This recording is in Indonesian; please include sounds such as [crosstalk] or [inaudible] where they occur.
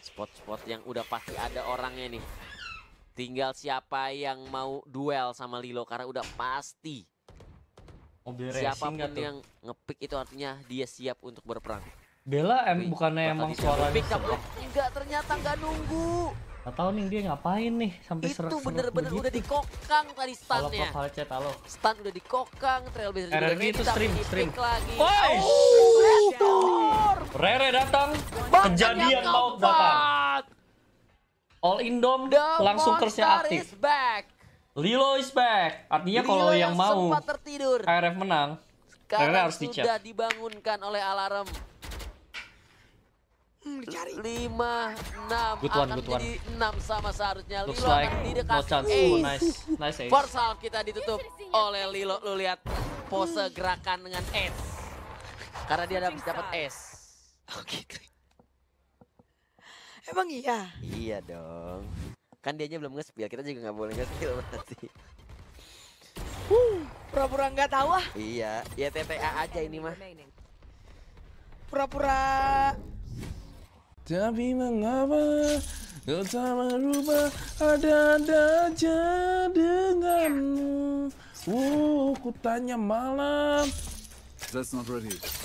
Spot-spot yang udah pasti ada orangnya nih. Tinggal siapa yang mau duel sama Lilo karena udah pasti. Siapapun yang ngepick itu artinya dia siap untuk berperang. Bella em bukannya emang suara eh, enggak ternyata nggak nunggu. Gak tahu nih dia ngapain nih sampai serak Itu bener-bener udah dikokang tadi stunnya. Halo, halo, halo. Stun udah dikokang, trailblazer juga udah itu stream, stream. lagi. Oh, Rere datang, kejadian maut datang. All in dom, langsung kersnya aktif. Lilo is back. Artinya kalau yang, yang mau tertidur. ARF menang, Rere harus dicek. Sudah dibangunkan oleh alarm. Hmm, Lima dicari. 5 6 good one, akan good one. 6 sama seharusnya Looks Lilo like akan didekati. No chance. Ace. Oh, nice. Nice ace. Versal kita ditutup oleh Lilo. Lu lihat pose gerakan dengan S. Karena dia dapat S. [laughs] Oh gitu. Emang iya? Iya dong. Kan dia belum nge ngespil, kita juga nggak boleh nge berarti. nanti. pura-pura nggak tahu ah. Iya, ya TTA aja ini mah. Pura-pura. Tapi mengapa kau tak merubah ada-ada aja denganmu? Uh, kutanya malam. That's not ready.